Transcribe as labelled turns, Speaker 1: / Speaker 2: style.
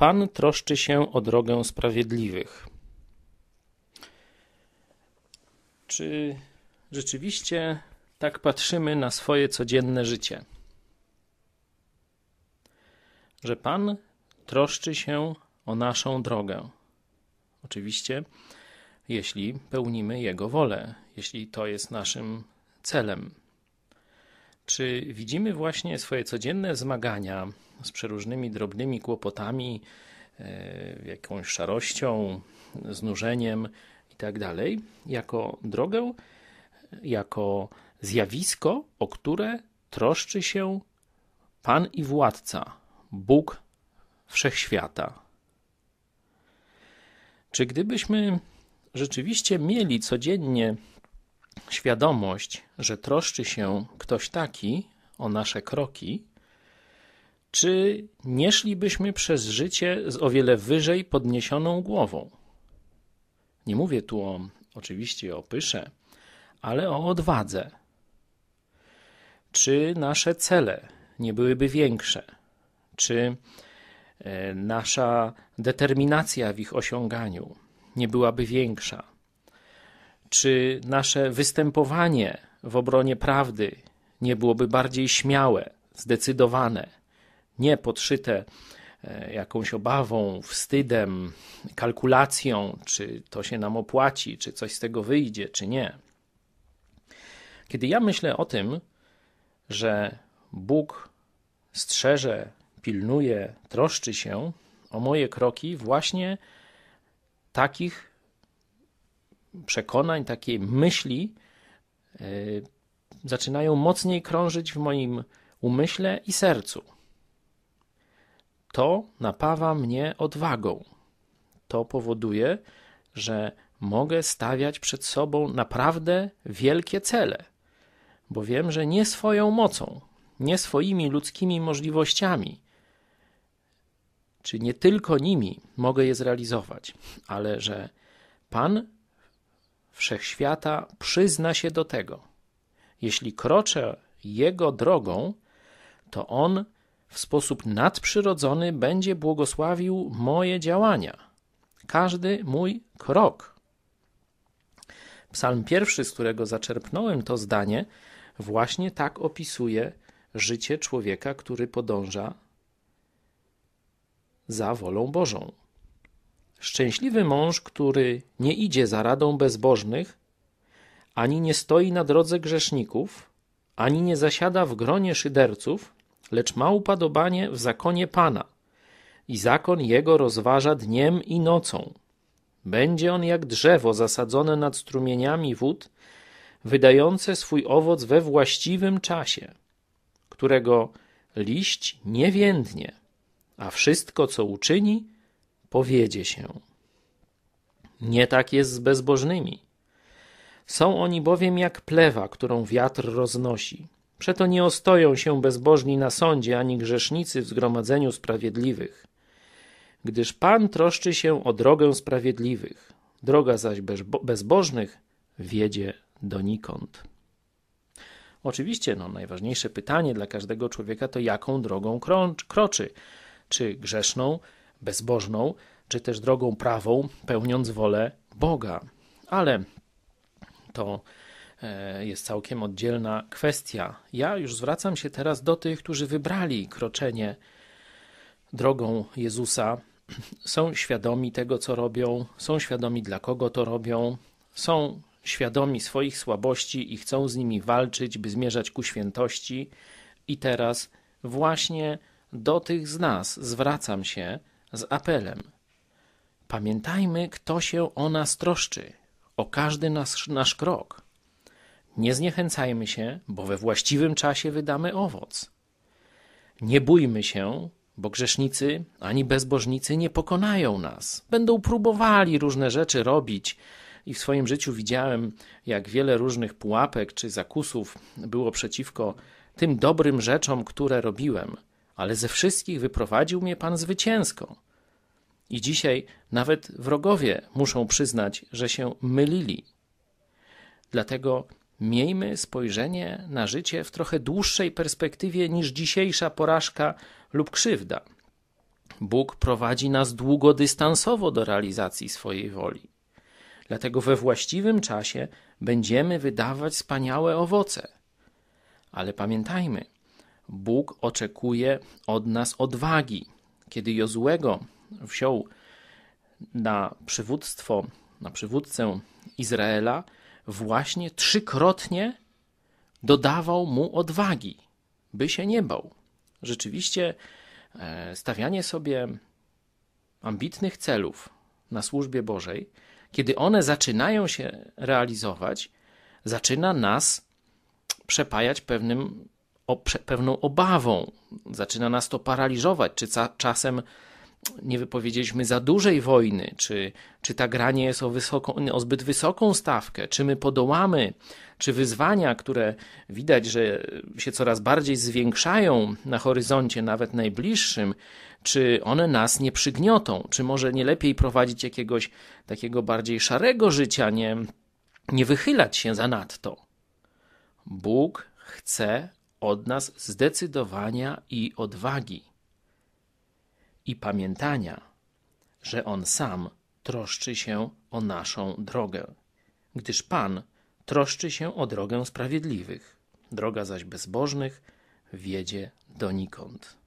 Speaker 1: Pan troszczy się o drogę sprawiedliwych. Czy rzeczywiście tak patrzymy na swoje codzienne życie? Że Pan troszczy się o naszą drogę. Oczywiście, jeśli pełnimy Jego wolę, jeśli to jest naszym celem. Czy widzimy właśnie swoje codzienne zmagania, z przeróżnymi drobnymi kłopotami, e, jakąś szarością, znużeniem itd., tak jako drogę, jako zjawisko, o które troszczy się Pan i Władca, Bóg Wszechświata. Czy gdybyśmy rzeczywiście mieli codziennie świadomość, że troszczy się ktoś taki o nasze kroki, czy nie szlibyśmy przez życie z o wiele wyżej podniesioną głową? Nie mówię tu o, oczywiście o pysze, ale o odwadze. Czy nasze cele nie byłyby większe? Czy e, nasza determinacja w ich osiąganiu nie byłaby większa? Czy nasze występowanie w obronie prawdy nie byłoby bardziej śmiałe, zdecydowane? nie podszyte e, jakąś obawą, wstydem, kalkulacją, czy to się nam opłaci, czy coś z tego wyjdzie, czy nie. Kiedy ja myślę o tym, że Bóg strzeże, pilnuje, troszczy się o moje kroki, właśnie takich przekonań, takiej myśli yy, zaczynają mocniej krążyć w moim umyśle i sercu to napawa mnie odwagą. To powoduje, że mogę stawiać przed sobą naprawdę wielkie cele, bo wiem, że nie swoją mocą, nie swoimi ludzkimi możliwościami, czy nie tylko nimi mogę je zrealizować, ale że Pan wszechświata przyzna się do tego. Jeśli kroczę Jego drogą, to On w sposób nadprzyrodzony będzie błogosławił moje działania, każdy mój krok. Psalm pierwszy, z którego zaczerpnąłem to zdanie, właśnie tak opisuje życie człowieka, który podąża za wolą Bożą. Szczęśliwy mąż, który nie idzie za radą bezbożnych, ani nie stoi na drodze grzeszników, ani nie zasiada w gronie szyderców, lecz ma upodobanie w zakonie Pana i zakon jego rozważa dniem i nocą. Będzie on jak drzewo zasadzone nad strumieniami wód, wydające swój owoc we właściwym czasie, którego liść nie więdnie, a wszystko, co uczyni, powiedzie się. Nie tak jest z bezbożnymi. Są oni bowiem jak plewa, którą wiatr roznosi. Przeto nie ostoją się bezbożni na sądzie, ani grzesznicy w zgromadzeniu sprawiedliwych. Gdyż Pan troszczy się o drogę sprawiedliwych, droga zaś bezbożnych wiedzie donikąd. Oczywiście no, najważniejsze pytanie dla każdego człowieka to jaką drogą kroczy. Czy grzeszną, bezbożną, czy też drogą prawą, pełniąc wolę Boga. Ale to E, jest całkiem oddzielna kwestia. Ja już zwracam się teraz do tych, którzy wybrali kroczenie drogą Jezusa, są świadomi tego, co robią, są świadomi, dla kogo to robią, są świadomi swoich słabości i chcą z nimi walczyć, by zmierzać ku świętości. I teraz właśnie do tych z nas zwracam się z apelem. Pamiętajmy, kto się o nas troszczy, o każdy nasz, nasz krok. Nie zniechęcajmy się, bo we właściwym czasie wydamy owoc. Nie bójmy się, bo grzesznicy ani bezbożnicy nie pokonają nas. Będą próbowali różne rzeczy robić. I w swoim życiu widziałem, jak wiele różnych pułapek czy zakusów było przeciwko tym dobrym rzeczom, które robiłem, ale ze wszystkich wyprowadził mnie Pan zwycięsko. I dzisiaj nawet wrogowie muszą przyznać, że się mylili. Dlatego Miejmy spojrzenie na życie w trochę dłuższej perspektywie niż dzisiejsza porażka lub krzywda. Bóg prowadzi nas długodystansowo do realizacji swojej woli. Dlatego we właściwym czasie będziemy wydawać wspaniałe owoce. Ale pamiętajmy, Bóg oczekuje od nas odwagi. Kiedy Jozłego wziął na przywództwo, na przywódcę Izraela, właśnie trzykrotnie dodawał mu odwagi, by się nie bał. Rzeczywiście e, stawianie sobie ambitnych celów na służbie Bożej, kiedy one zaczynają się realizować, zaczyna nas przepajać pewnym, o, pewną obawą, zaczyna nas to paraliżować, czy ca, czasem nie wypowiedzieliśmy za dużej wojny, czy, czy ta gra nie jest o, wysoką, o zbyt wysoką stawkę, czy my podołamy, czy wyzwania, które widać, że się coraz bardziej zwiększają na horyzoncie, nawet najbliższym, czy one nas nie przygniotą, czy może nie lepiej prowadzić jakiegoś takiego bardziej szarego życia, nie, nie wychylać się zanadto. Bóg chce od nas zdecydowania i odwagi i pamiętania, że On sam troszczy się o naszą drogę, gdyż Pan troszczy się o drogę sprawiedliwych, droga zaś bezbożnych wiedzie donikąd.